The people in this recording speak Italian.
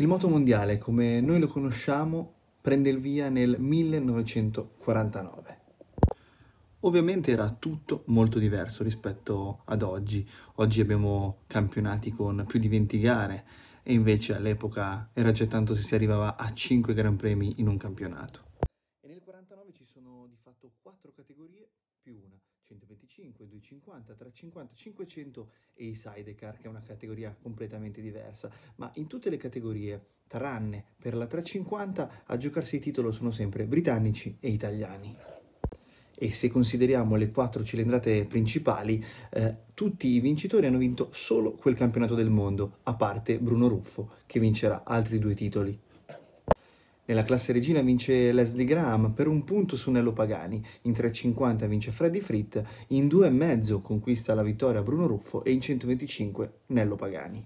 Il moto mondiale, come noi lo conosciamo, prende il via nel 1949. Ovviamente era tutto molto diverso rispetto ad oggi. Oggi abbiamo campionati con più di 20 gare e invece all'epoca era già tanto se si arrivava a 5 Gran Premi in un campionato. E nel 49 ci sono di fatto 4 categorie più una, 125, 250, 350, 500 e i sidecar che è una categoria completamente diversa, ma in tutte le categorie, tranne per la 350, a giocarsi il titolo sono sempre britannici e italiani. E se consideriamo le quattro cilindrate principali, eh, tutti i vincitori hanno vinto solo quel campionato del mondo, a parte Bruno Ruffo, che vincerà altri due titoli nella classe regina vince Leslie Graham per un punto su Nello Pagani, in 3.50 vince Freddy Fritt, in 2.5 conquista la vittoria Bruno Ruffo e in 125 Nello Pagani.